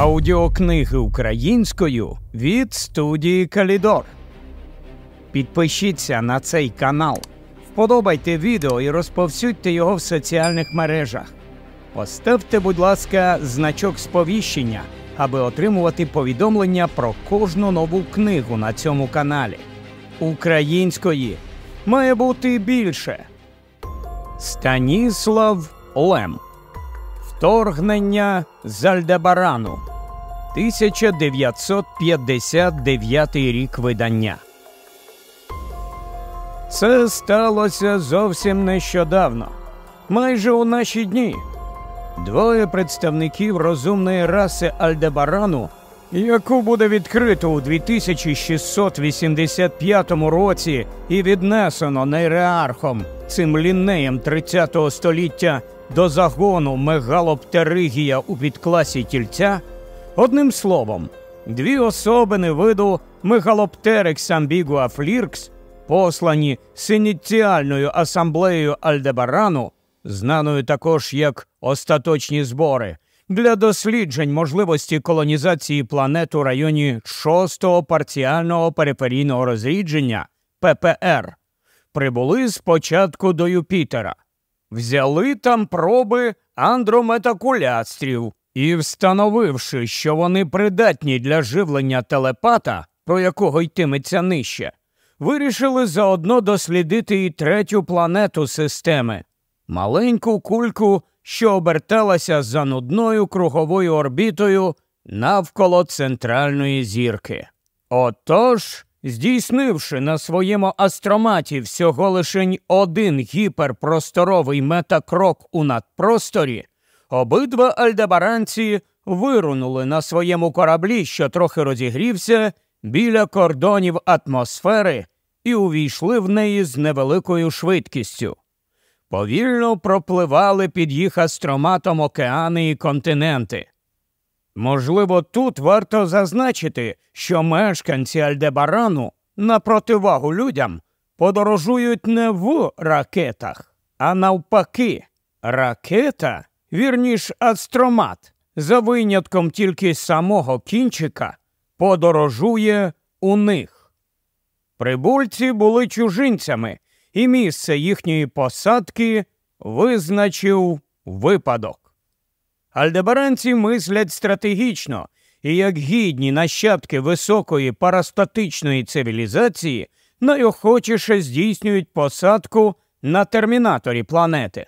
Аудіокниги українською від студії Калідор. Підпишіться на цей канал, вподобайте відео і розповсюдьте його в соціальних мережах. Поставте, будь ласка, значок сповіщення, аби отримувати повідомлення про кожну нову книгу на цьому каналі. Української має бути більше. Станіслав Лем. Вторгнення Зальдебарану 1959 рік видання. Це сталося зовсім нещодавно. Майже у наші дні. Двоє представників розумної раси Альдебарану, яку буде відкрито у 2685 році і віднесено нейреархом цим лінеєм 30-го століття до загону мегалоптеригія у підкласі тільця. Одним словом, дві особини виду Михалоптерекс Амбігуа Фліркс, послані синіціальною асамблеєю Альдебарану, знаною також як остаточні збори, для досліджень можливості колонізації планет у районі 6-го парціального периферійного розрідження ППР, прибули спочатку до Юпітера, взяли там проби андрометакулястрів. І, встановивши, що вони придатні для живлення телепата, про якого йтиметься нижче, вирішили заодно дослідити і третю планету системи маленьку кульку, що оберталася за нудною круговою орбітою навколо центральної зірки. Отож, здійснивши на своєму астроматі всього лишень один гіперпросторовий метакрок у надпросторі, обидва альдебаранці вирунули на своєму кораблі, що трохи розігрівся, біля кордонів атмосфери і увійшли в неї з невеликою швидкістю. Повільно пропливали під їх астроматом океани і континенти. Можливо, тут варто зазначити, що мешканці Альдебарану на противагу людям подорожують не в ракетах, а навпаки, ракета вірніш астромат, за винятком тільки самого кінчика, подорожує у них. Прибульці були чужинцями, і місце їхньої посадки визначив випадок. Альдебаранці мислять стратегічно і як гідні нащадки високої парастатичної цивілізації найохочіше здійснюють посадку на термінаторі планети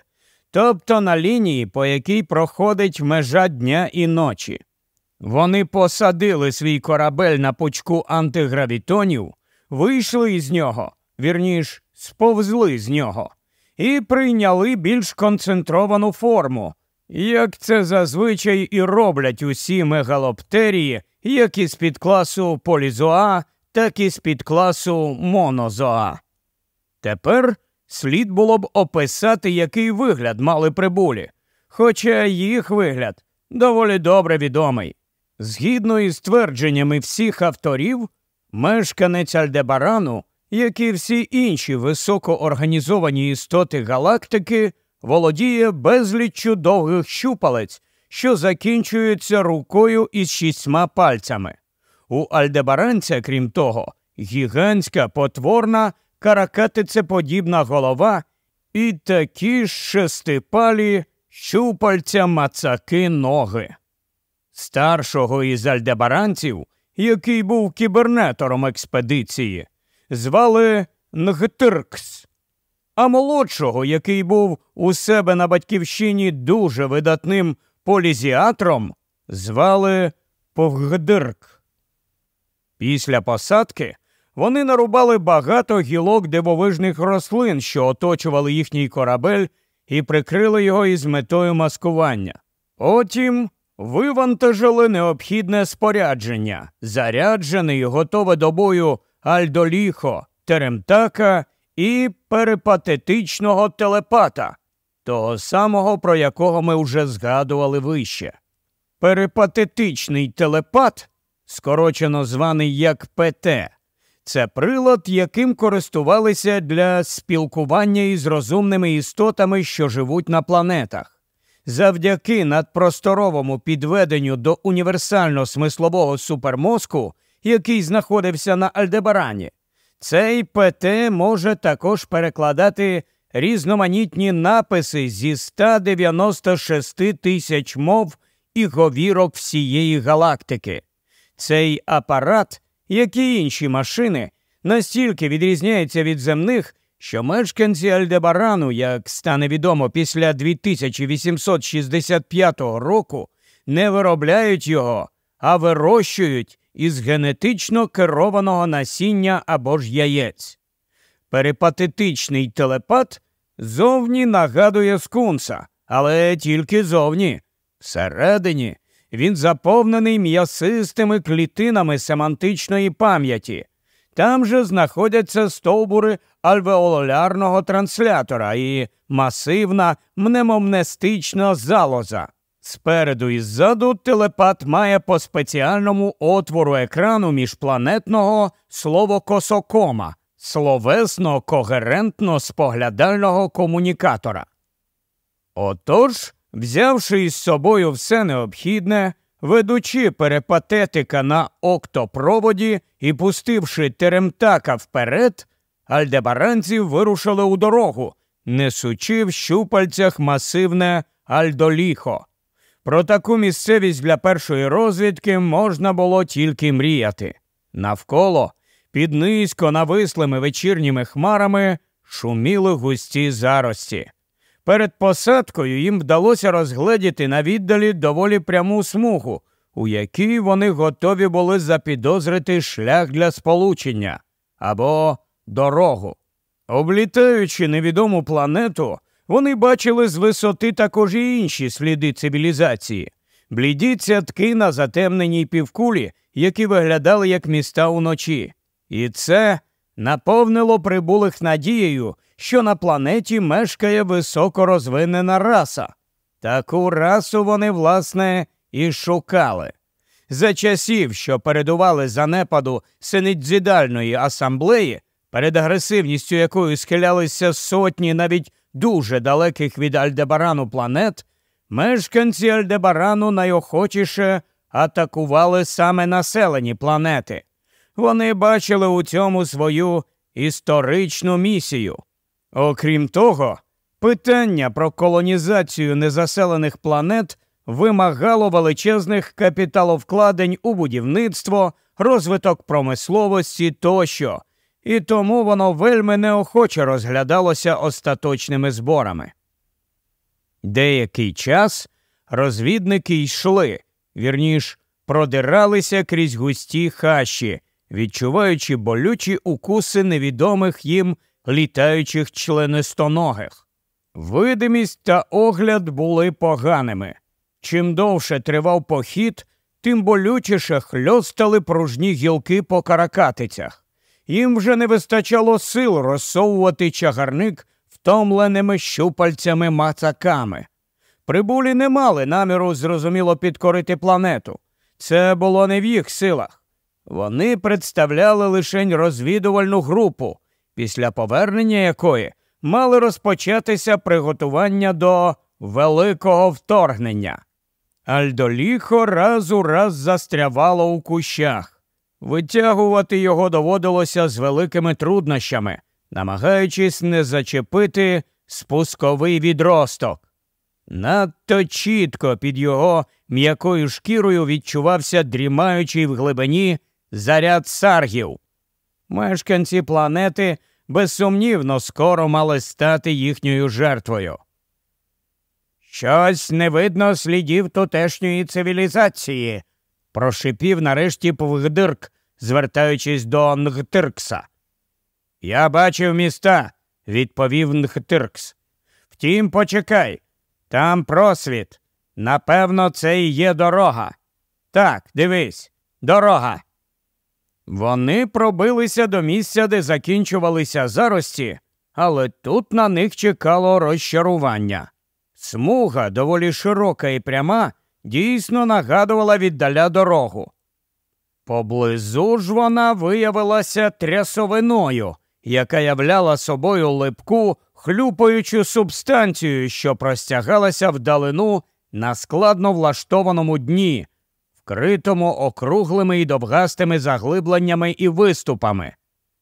тобто на лінії, по якій проходить межа дня і ночі. Вони посадили свій корабель на пучку антигравітонів, вийшли із нього, вірніш, сповзли з нього, і прийняли більш концентровану форму, як це зазвичай і роблять усі мегалоптерії, як із під класу полізоа, так і з під класу монозоа. Тепер Слід було б описати, який вигляд мали прибулі, хоча їх вигляд доволі добре відомий. Згідно із твердженнями всіх авторів, мешканець Альдебарану, як і всі інші високоорганізовані істоти галактики, володіє безліччю довгих щупалець, що закінчуються рукою із шістьма пальцями. У Альдебаранця, крім того, гігантська потворна каракатицеподібна голова і такі ж шестипалі щупальця мацаки ноги. Старшого із альдебаранців, який був кібернетором експедиції, звали Нгтиркс. А молодшого, який був у себе на батьківщині дуже видатним полізіатром, звали Повгдирк. Після посадки вони нарубали багато гілок дивовижних рослин, що оточували їхній корабель, і прикрили його із метою маскування. Потім вивантажили необхідне спорядження, заряджений, і готове до бою Альдоліхо, Теремтака і перипатетичного телепата, того самого, про якого ми вже згадували вище. Перепатетичний телепат, скорочено званий як ПТ. Це прилад, яким користувалися для спілкування із розумними істотами, що живуть на планетах. Завдяки надпросторовому підведенню до універсально-смислового супермозку, який знаходився на Альдебарані, цей ПТ може також перекладати різноманітні написи зі 196 тисяч мов і говірок всієї галактики. Цей апарат які інші машини настільки відрізняються від земних, що мешканці Альдебарану, як стане відомо після 2865 року, не виробляють його, а вирощують із генетично керованого насіння або ж яєць. Перепатетичний телепат зовні нагадує скунса, але тільки зовні. Всередині він заповнений м'ясистими клітинами семантичної пам'яті. Там же знаходяться стовбури альвеолярного транслятора і масивна мнемомнестична залоза. Спереду і ззаду телепат має по спеціальному отвору екрану міжпланетного слово косокома, словесно когерентно споглядального комунікатора. Отож, Взявши із собою все необхідне, ведучи перепатетика на октопроводі і пустивши теремтака вперед, альдебаранці вирушили у дорогу, несучи в щупальцях масивне альдоліхо. Про таку місцевість для першої розвідки можна було тільки мріяти. Навколо, під низько навислими вечірніми хмарами, шуміли густі зарості. Перед посадкою їм вдалося розгледіти на віддалі доволі пряму смугу, у якій вони готові були запідозрити шлях для сполучення або дорогу. Облітаючи невідому планету, вони бачили з висоти також і інші сліди цивілізації, бліді цятки на затемненій півкулі, які виглядали як міста уночі. І це наповнило прибулих надією, що на планеті мешкає високорозвинена раса. Таку расу вони, власне, і шукали. За часів, що передували занепаду синедзідальної асамблеї, перед агресивністю якої схилялися сотні навіть дуже далеких від Альдебарану планет, мешканці Альдебарану найохотіше атакували саме населені планети. Вони бачили у цьому свою історичну місію. Окрім того, питання про колонізацію незаселених планет вимагало величезних капіталовкладень у будівництво, розвиток промисловості тощо, і тому воно вельми неохоче розглядалося остаточними зборами. Деякий час розвідники йшли, вірніш, продиралися крізь густі хащі відчуваючи болючі укуси невідомих їм літаючих членистоногих. Видимість та огляд були поганими. Чим довше тривав похід, тим болючіше хльостали пружні гілки по каракатицях. Їм вже не вистачало сил розсовувати чагарник втомленими щупальцями мацаками. Прибулі не мали наміру зрозуміло підкорити планету. Це було не в їх силах. Вони представляли лише розвідувальну групу, після повернення якої мали розпочатися приготування до великого вторгнення. Альдоліхо раз у раз застрявало у кущах. Витягувати його доводилося з великими труднощами, намагаючись не зачепити спусковий відросток. Надто чітко під його м'якою шкірою відчувався дрімаючий в глибині заряд саргів. Мешканці планети безсумнівно скоро мали стати їхньою жертвою. Щось не видно слідів тутешньої цивілізації, прошипів нарешті Пвгдирк, звертаючись до Нгтиркса. Я бачив міста, відповів Нгтиркс. Втім, почекай, там просвіт. Напевно, це і є дорога. Так, дивись, дорога. Вони пробилися до місця, де закінчувалися зарості, але тут на них чекало розчарування. Смуга, доволі широка і пряма, дійсно нагадувала віддаля дорогу. Поблизу ж вона виявилася трясовиною, яка являла собою липку, хлюпаючу субстанцію, що простягалася вдалину на складно влаштованому дні, вкритому округлими і довгастими заглибленнями і виступами.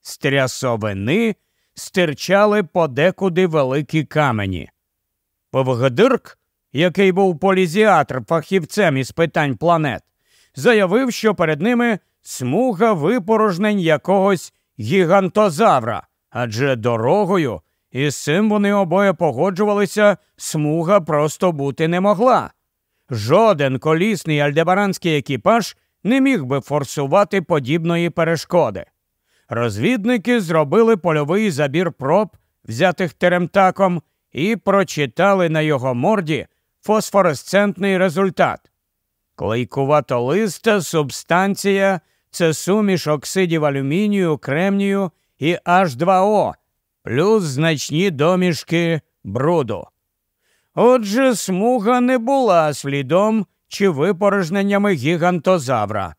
З трясовини стирчали подекуди великі камені. Повгдирк, який був полізіатр фахівцем із питань планет, заявив, що перед ними смуга випорожнень якогось гігантозавра, адже дорогою. із цим вони обоє погоджувалися, смуга просто бути не могла. Жоден колісний альдебаранський екіпаж не міг би форсувати подібної перешкоди. Розвідники зробили польовий забір проб, взятих теремтаком, і прочитали на його морді фосфоресцентний результат. Клейкуватолиста субстанція це суміш оксидів алюмінію, кремнію і H2O, плюс значні домішки бруду. Отже, смуга не була слідом чи випорожненнями гігантозавра.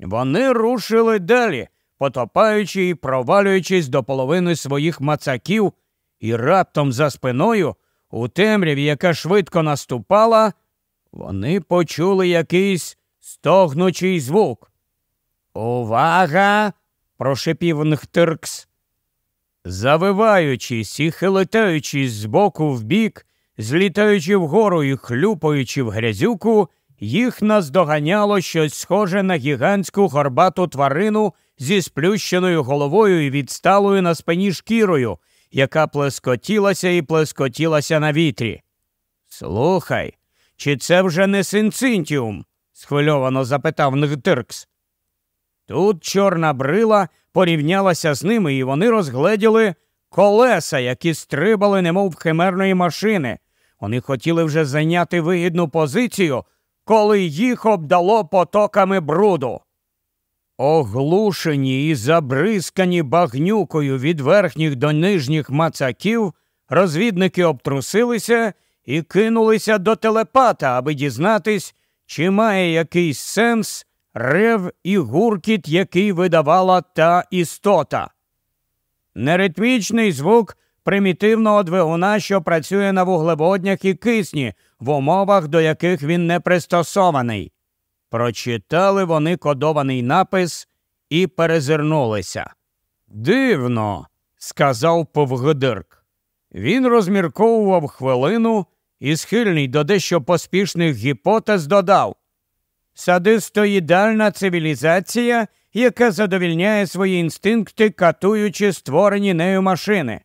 Вони рушили далі, потопаючи і провалюючись до половини своїх мацаків, і раптом за спиною, у темряві, яка швидко наступала, вони почули якийсь стогнучий звук. Увага! прошепів Нхтиркс. Завиваючись і хилитаючись з боку в бік, Злітаючи вгору і хлюпаючи в грязюку, їх наздоганяло щось схоже на гігантську горбату тварину зі сплющеною головою і відсталою на спині шкірою, яка плескотілася і плескотілася на вітрі. Слухай, чи це вже не синцинтіум? схвильовано запитав Нгтиркс. Тут чорна брила порівнялася з ними, і вони розгледіли колеса, які стрибали, немов в химерної машини, вони хотіли вже зайняти вигідну позицію, коли їх обдало потоками бруду. Оглушені і забризкані багнюкою від верхніх до нижніх мацаків, розвідники обтрусилися і кинулися до телепата, аби дізнатись, чи має якийсь сенс рев і гуркіт, який видавала та істота. Неритмічний звук примітивного двигуна, що працює на вуглеводнях і кисні, в умовах, до яких він не пристосований. Прочитали вони кодований напис і перезирнулися. Дивно, сказав Повгодирк. Він розмірковував хвилину і, схильний до дещо поспішних гіпотез, додав Садистоїдальна цивілізація, яка задовільняє свої інстинкти, катуючи створені нею машини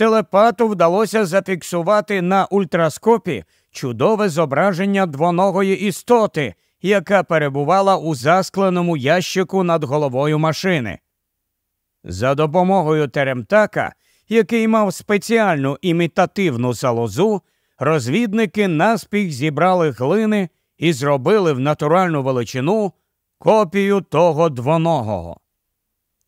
телепату вдалося зафіксувати на ультраскопі чудове зображення двоногої істоти, яка перебувала у заскленому ящику над головою машини. За допомогою Теремтака, який мав спеціальну імітативну залозу, розвідники наспіх зібрали глини і зробили в натуральну величину копію того двоногого.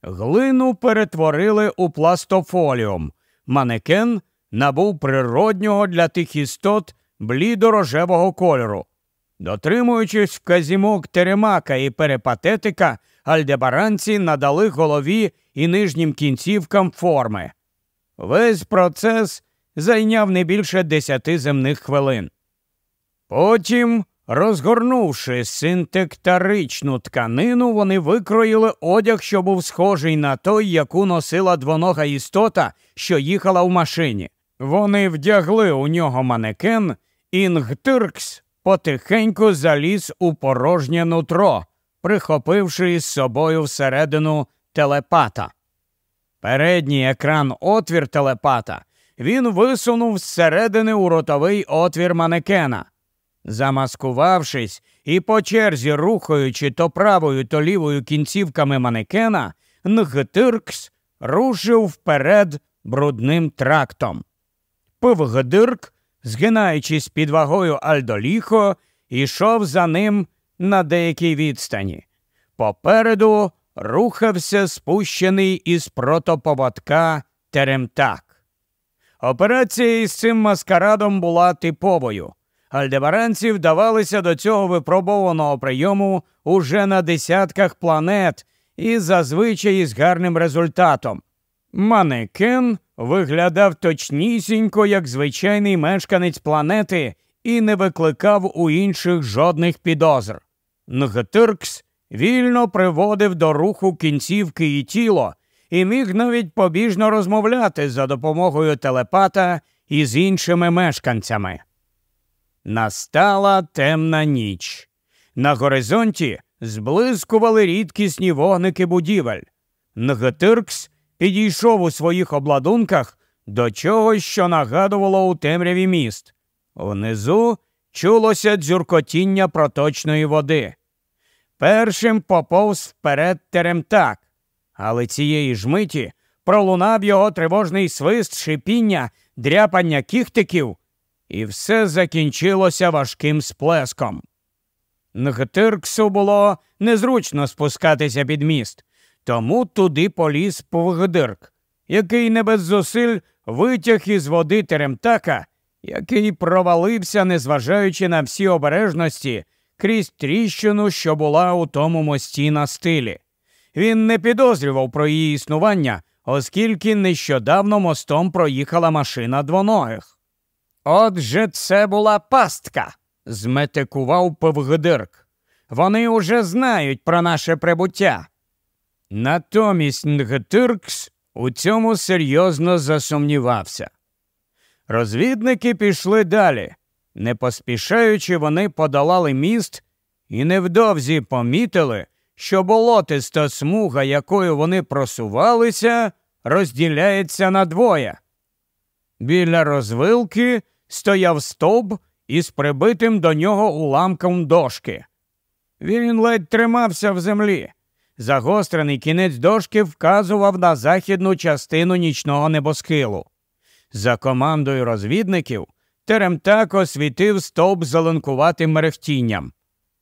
Глину перетворили у пластофоліум, манекен набув природнього для тих істот блідорожевого кольору. Дотримуючись вказімок Теремака і перепатетика, альдебаранці надали голові і нижнім кінцівкам форми. Весь процес зайняв не більше десяти земних хвилин. Потім Розгорнувши синтектаричну тканину, вони викроїли одяг, що був схожий на той, яку носила двонога істота, що їхала в машині. Вони вдягли у нього манекен, інгтиркс потихеньку заліз у порожнє нутро, прихопивши із собою всередину телепата. Передній екран отвір телепата він висунув зсередини у ротовий отвір манекена. Замаскувавшись і по черзі рухаючи то правою, то лівою кінцівками манекена, Нгтиркс рушив вперед брудним трактом. Пивгдирк, згинаючись під вагою Альдоліхо, ішов за ним на деякій відстані. Попереду рухався спущений із протоповодка Теремтак. Операція із цим маскарадом була типовою. Альдебаранці вдавалися до цього випробованого прийому уже на десятках планет і зазвичай із гарним результатом. Манекен виглядав точнісінько як звичайний мешканець планети і не викликав у інших жодних підозр. Нгтиркс вільно приводив до руху кінцівки і тіло і міг навіть побіжно розмовляти за допомогою телепата із іншими мешканцями. Настала темна ніч. На горизонті зблискували рідкісні вогники будівель. Нгтиркс підійшов у своїх обладунках до чогось, що нагадувало у темряві міст. Внизу чулося дзюркотіння проточної води. Першим поповз вперед теремтак, але цієї ж миті пролунав його тривожний свист, шипіння, дряпання кіхтиків і все закінчилося важким сплеском. Нгтирксу було незручно спускатися під міст, тому туди поліз Пвгдирк, який не без зусиль витяг із води Теремтака, який провалився, незважаючи на всі обережності, крізь тріщину, що була у тому мості на стилі. Він не підозрював про її існування, оскільки нещодавно мостом проїхала машина двоногих. Отже, це була пастка, зметикував Павгдирк. Вони уже знають про наше прибуття. Натомість Нгтиркс у цьому серйозно засумнівався. Розвідники пішли далі. Не поспішаючи, вони подолали міст і невдовзі помітили, що болотиста смуга, якою вони просувалися, розділяється на двоє. Біля розвилки стояв стовп із прибитим до нього уламком дошки. Він ледь тримався в землі. Загострений кінець дошки вказував на західну частину нічного небосхилу. За командою розвідників Теремтак освітив стовп зеленкуватим мерехтінням.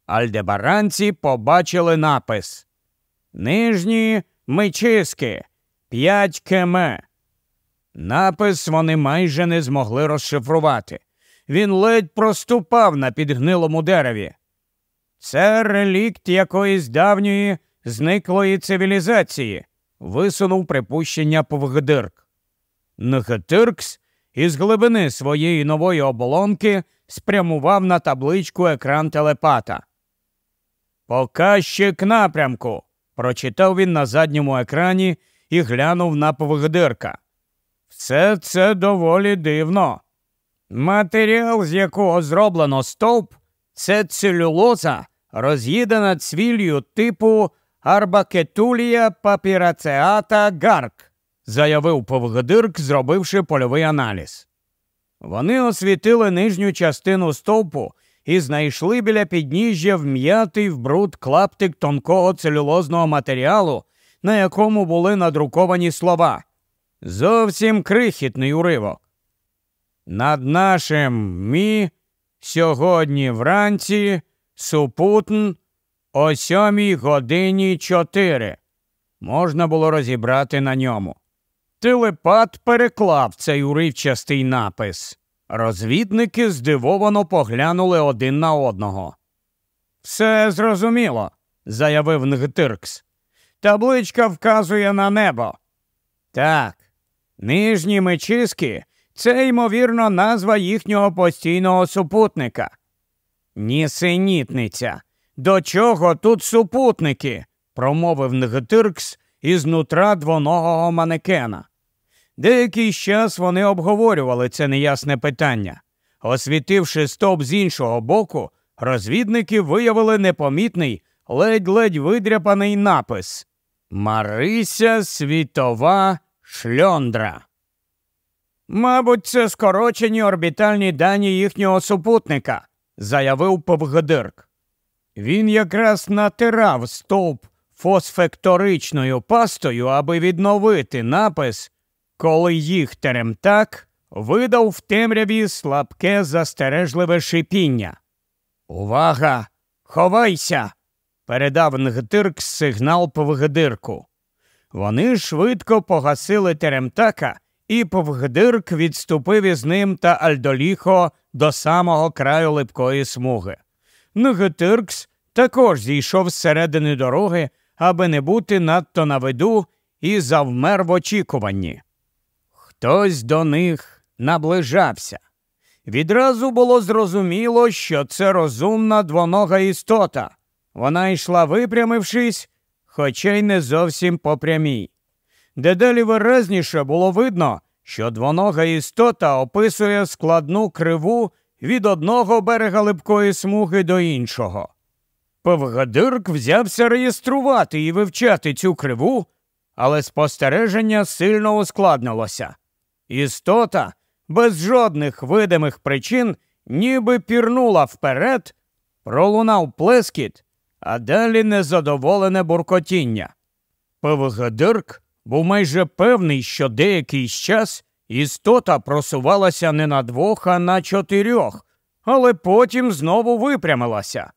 Альдебаранці побачили напис Нижні мечиски, п'ять кеме. Напис вони майже не змогли розшифрувати. Він ледь проступав на підгнилому дереві. Це релікт якоїсь давньої зниклої цивілізації, висунув припущення Пвгдирк. Нхетиркс із глибини своєї нової оболонки спрямував на табличку екран телепата. Показчик напрямку. прочитав він на задньому екрані і глянув на Пвгдирка. Все це доволі дивно. Матеріал, з якого зроблено стовп, це целюлоза, роз'їдена цвіллю типу Арбакетулія папірацеата гарк, заявив Повгдирк, зробивши польовий аналіз. Вони освітили нижню частину стовпу і знайшли біля підніжжя вм'ятий в бруд клаптик тонкого целюлозного матеріалу, на якому були надруковані слова зовсім крихітний уривок. Над нашим мі сьогодні вранці супутн о сьомій годині чотири. Можна було розібрати на ньому. Телепат переклав цей уривчастий напис. Розвідники здивовано поглянули один на одного. Все зрозуміло, заявив Нгтиркс. Табличка вказує на небо. Так, Нижні мечиски це, ймовірно, назва їхнього постійного супутника. Нісенітниця. До чого тут супутники? промовив Нгтиркс із нутра двоногого манекена. Деякий час вони обговорювали це неясне питання. Освітивши стовп з іншого боку, розвідники виявили непомітний, ледь-ледь видряпаний напис Марися Світова Шльондра. Мабуть, це скорочені орбітальні дані їхнього супутника, заявив Повгодирк. Він якраз натирав стовп фосфекторичною пастою, аби відновити напис, коли їх теремтак видав в темряві слабке застережливе шипіння. Увага! Ховайся! передав Нгдирк сигнал Повгодирку. Вони швидко погасили Теремтака, і Повгдирк відступив із ним та Альдоліхо до самого краю липкої смуги. Нгетиркс також зійшов з середини дороги, аби не бути надто на виду і завмер в очікуванні. Хтось до них наближався. Відразу було зрозуміло, що це розумна двонога істота. Вона йшла, випрямившись, хоча й не зовсім по прямій. Дедалі виразніше було видно, що двонога істота описує складну криву від одного берега липкої смуги до іншого. Певгадирк взявся реєструвати і вивчати цю криву, але спостереження сильно ускладнилося. Істота без жодних видимих причин ніби пірнула вперед, пролунав плескіт, а далі незадоволене буркотіння. Пивогадирк був майже певний, що деякий час істота просувалася не на двох, а на чотирьох, але потім знову випрямилася.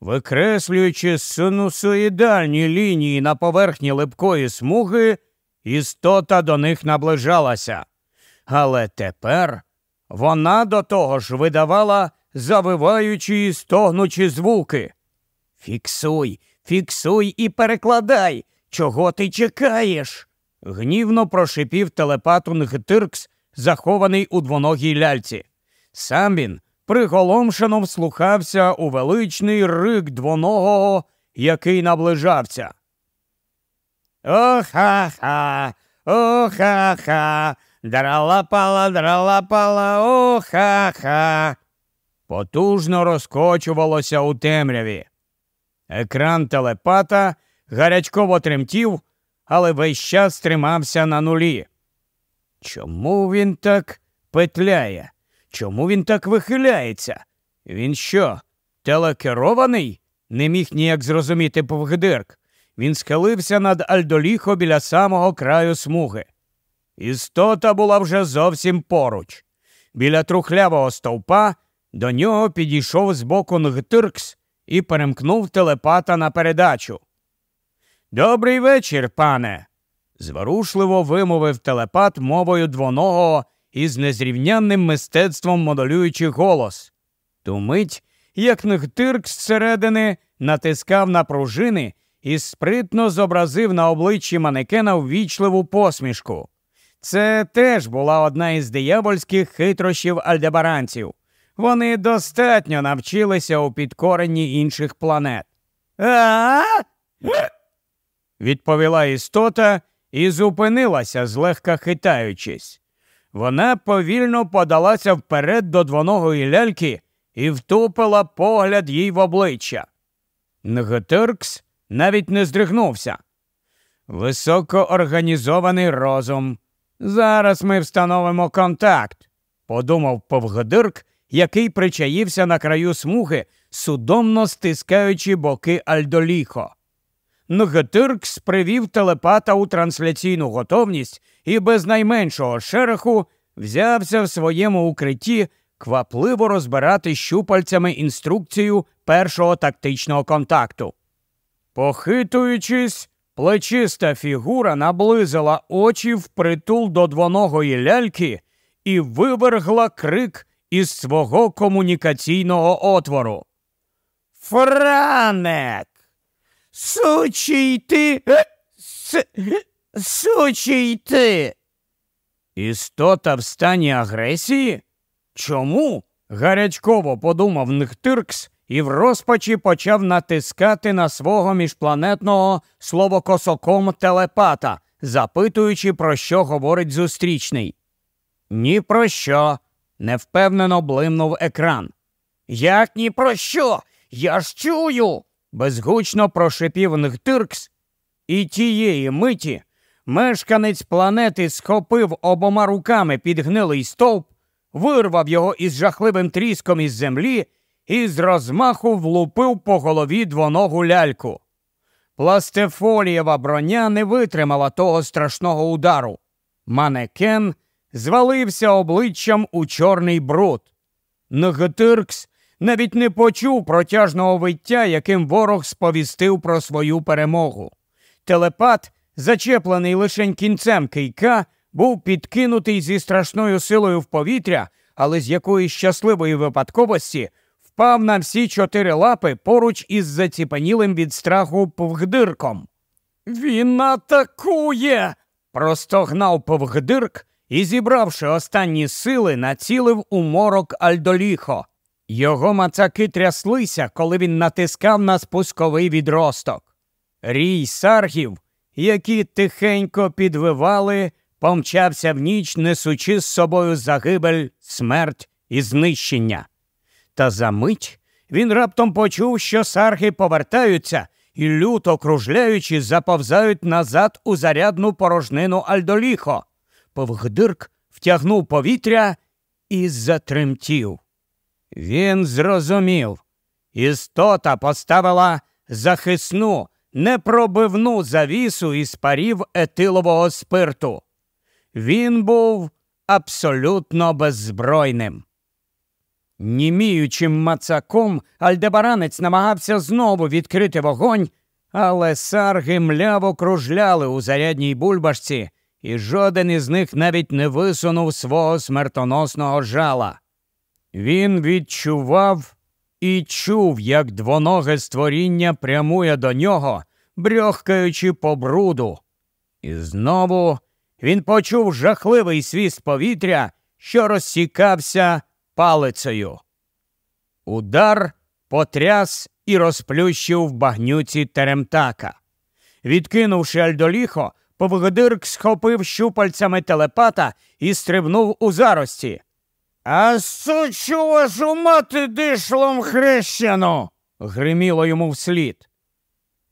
Викреслюючи синусоїдальні лінії на поверхні липкої смуги, істота до них наближалася. Але тепер вона до того ж видавала завиваючі і стогнучі звуки. Фіксуй, фіксуй і перекладай. Чого ти чекаєш? гнівно прошипів телепатунг Тиркс, захований у двоногій ляльці. Сам він приголомшено вслухався у величний рик двоногого, який наближався. О-ха-ха, о-ха-ха, дралапала, дралапала, о-ха-ха. Потужно розкочувалося у темряві. Екран телепата гарячково тремтів, але весь час тримався на нулі. Чому він так петляє? Чому він так вихиляється? Він що, телекерований? Не міг ніяк зрозуміти повгдирк. Він схилився над Альдоліхо біля самого краю смуги. Істота була вже зовсім поруч. Біля трухлявого стовпа до нього підійшов збоку Нгтиркс і перемкнув телепата на передачу. Добрий вечір, пане. зворушливо вимовив телепат мовою двоного із незрівнянним мистецтвом модулюючи голос. Ту мить, як нехтирк зсередини натискав на пружини і спритно зобразив на обличчі манекена ввічливу посмішку. Це теж була одна із диявольських хитрощів альдебаранців – вони достатньо навчилися у підкоренні інших планет. А? відповіла істота і зупинилася, злегка хитаючись. Вона повільно подалася вперед до двоногої ляльки і втупила погляд їй в обличчя. Нгетеркс навіть не здригнувся. Високоорганізований розум. Зараз ми встановимо контакт, подумав Повгодирк який причаївся на краю смуги, судомно стискаючи боки Альдоліхо. Нгтиркс привів телепата у трансляційну готовність і без найменшого шереху взявся в своєму укритті квапливо розбирати щупальцями інструкцію першого тактичного контакту. Похитуючись, плечиста фігура наблизила очі впритул до двоногої ляльки і вивергла крик із свого комунікаційного отвору. Франек! Сучий ти. Е, с... Е, сучий ти. Істота в стані агресії? Чому? гарячково подумав Нехтиркс і в розпачі почав натискати на свого міжпланетного словокосоком телепата, запитуючи, про що говорить зустрічний. Ні про що. Невпевнено блимнув екран. Як ні про що? Я ж чую. безгучно прошипів Нхтиркс. І тієї миті мешканець планети схопив обома руками підгнилий стовп, вирвав його із жахливим тріском із землі і з розмаху влупив по голові двоногу ляльку. Пластефолієва броня не витримала того страшного удару. Манекен звалився обличчям у чорний бруд. Ноготиркс навіть не почув протяжного виття, яким ворог сповістив про свою перемогу. Телепат, зачеплений лише кінцем кийка, був підкинутий зі страшною силою в повітря, але з якоїсь щасливої випадковості впав на всі чотири лапи поруч із заціпанілим від страху повгдирком. Він атакує! простогнав повгдирк і, зібравши останні сили, націлив у морок Альдоліхо. Його мацаки тряслися, коли він натискав на спусковий відросток. Рій саргів, які тихенько підвивали, помчався в ніч, несучи з собою загибель, смерть і знищення. Та за мить він раптом почув, що сарги повертаються і, люто кружляючи, заповзають назад у зарядну порожнину Альдоліхо. Повгдирк втягнув повітря і затремтів. Він зрозумів. Істота поставила захисну, непробивну завісу із парів етилового спирту. Він був абсолютно беззбройним. Німіючим мацаком альдебаранець намагався знову відкрити вогонь, але сарги мляво кружляли у зарядній бульбашці, і жоден із них навіть не висунув свого смертоносного жала. Він відчував і чув, як двоноге створіння прямує до нього, брьохкаючи по бруду. І знову він почув жахливий свіст повітря, що розсікався палицею. Удар потряс і розплющив багнюці Теремтака. Відкинувши Альдоліхо, Повгодирк схопив щупальцями телепата і стрибнув у зарості. А сучу вашу мати дишлом хрещено. гриміло йому вслід.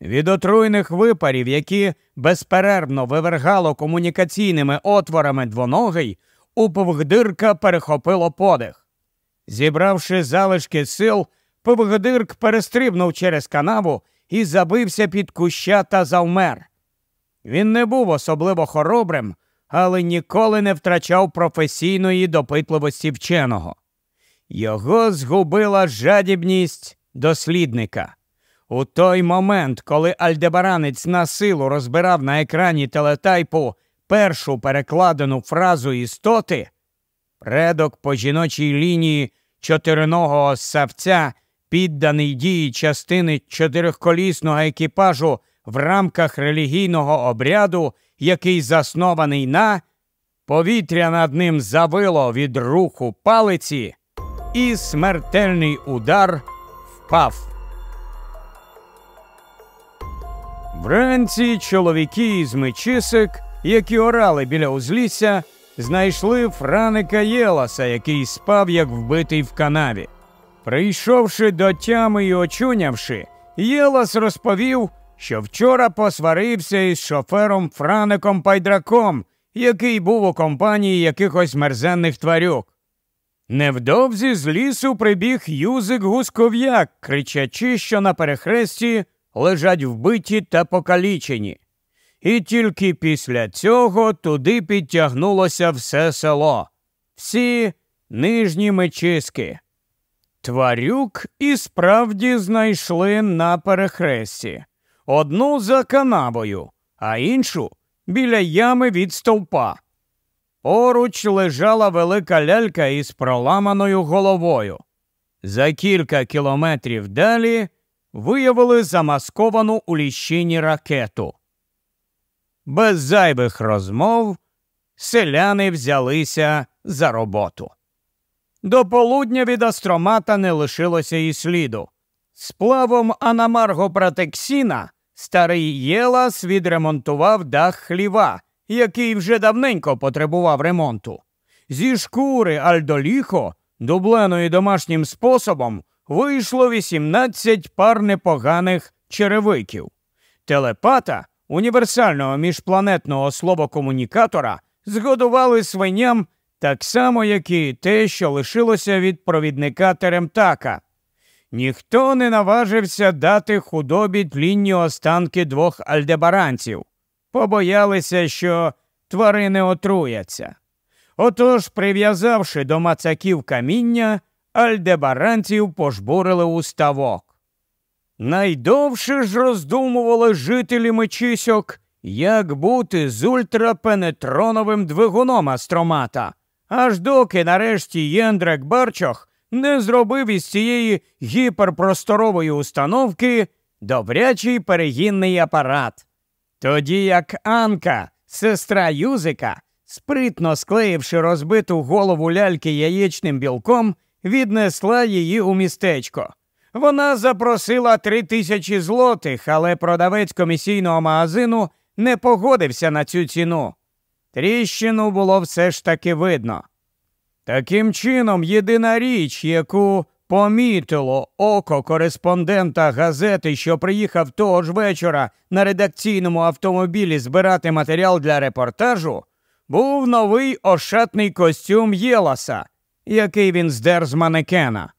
Від отруйних випарів, які безперервно вивергало комунікаційними отворами двоногий, у Повгдирка перехопило подих. Зібравши залишки сил, Повгдирк перестрибнув через канаву і забився під куща та завмер. Він не був особливо хоробрим, але ніколи не втрачав професійної допитливості вченого. Його згубила жадібність дослідника. У той момент, коли Альдебаранець на силу розбирав на екрані телетайпу першу перекладену фразу істоти, предок по жіночій лінії чотириногого ссавця, підданий дії частини чотирьохколісного екіпажу в рамках релігійного обряду, який заснований на повітря над ним завило від руху палиці, і смертельний удар впав. Вранці чоловіки із мечисик, які орали біля узлісся, знайшли Франика Єласа, який спав, як вбитий в канаві. Прийшовши до тями і очунявши, Єлас розповів, що вчора посварився із шофером Франеком Пайдраком, який був у компанії якихось мерзенних тварюк. Невдовзі з лісу прибіг юзик гусков'як, кричачи, що на перехресті лежать вбиті та покалічені. І тільки після цього туди підтягнулося все село, всі нижні мечиски. Тварюк і справді знайшли на перехресті одну за канавою, а іншу біля ями від стовпа. Поруч лежала велика лялька із проламаною головою. За кілька кілометрів далі виявили замасковану у ліщині ракету. Без зайвих розмов селяни взялися за роботу. До полудня від астромата не лишилося і сліду. Сплавом анамаргопротексіна Старий Єлас відремонтував дах хліва, який вже давненько потребував ремонту. Зі шкури Альдоліхо, дубленої домашнім способом, вийшло 18 пар непоганих черевиків. Телепата, універсального міжпланетного словокомунікатора, згодували свиням так само, як і те, що лишилося від провідника Теремтака ніхто не наважився дати худобі тлінні останки двох альдебаранців, побоялися, що тварини отруяться. Отож, прив'язавши до мацаків каміння, альдебаранців пожбурили у ставок. Найдовше ж роздумували жителі мечисьок, як бути з ультрапенетроновим двигуном астромата, аж доки нарешті Єндрек Барчох не зробив із цієї гіперпросторової установки добрячий перегінний апарат. Тоді як Анка, сестра Юзика, спритно склеївши розбиту голову ляльки яєчним білком, віднесла її у містечко. Вона запросила три тисячі злотих, але продавець комісійного магазину не погодився на цю ціну. Тріщину було все ж таки видно. Таким чином, єдина річ, яку помітило око кореспондента газети, що приїхав того ж вечора на редакційному автомобілі збирати матеріал для репортажу, був новий ошатний костюм Єласа, який він здер з манекена.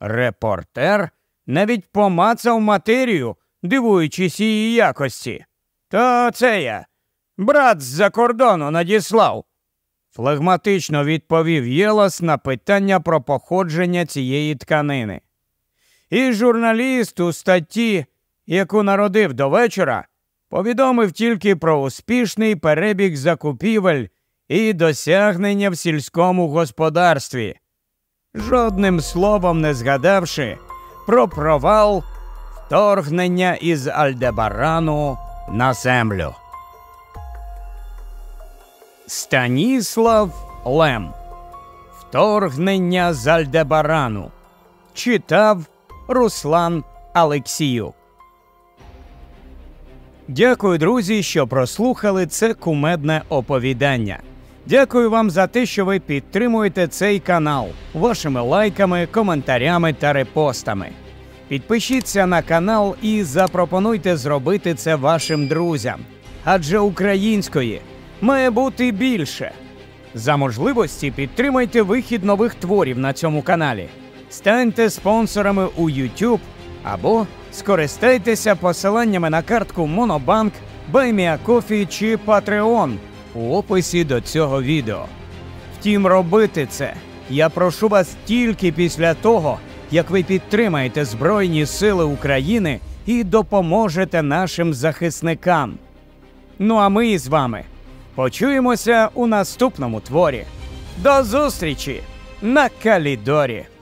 Репортер навіть помацав матерію, дивуючись її якості. То це я, брат з-за кордону надіслав флегматично відповів Єлас на питання про походження цієї тканини. І журналіст у статті, яку народив до вечора, повідомив тільки про успішний перебіг закупівель і досягнення в сільському господарстві, жодним словом не згадавши про провал вторгнення із Альдебарану на землю. Станіслав Лем. Вторгнення з Альдебарану. Читав Руслан Алексіюк. Дякую, друзі, що прослухали це кумедне оповідання. Дякую вам за те, що ви підтримуєте цей канал вашими лайками, коментарями та репостами. Підпишіться на канал і запропонуйте зробити це вашим друзям. Адже української має бути більше. За можливості підтримайте вихід нових творів на цьому каналі, станьте спонсорами у YouTube або скористайтеся посиланнями на картку Monobank, BuyMeACoffee чи Patreon у описі до цього відео. Втім, робити це я прошу вас тільки після того, як ви підтримаєте Збройні Сили України і допоможете нашим захисникам. Ну а ми з вами. Почуємося у наступному творі. До зустрічі на Калідорі!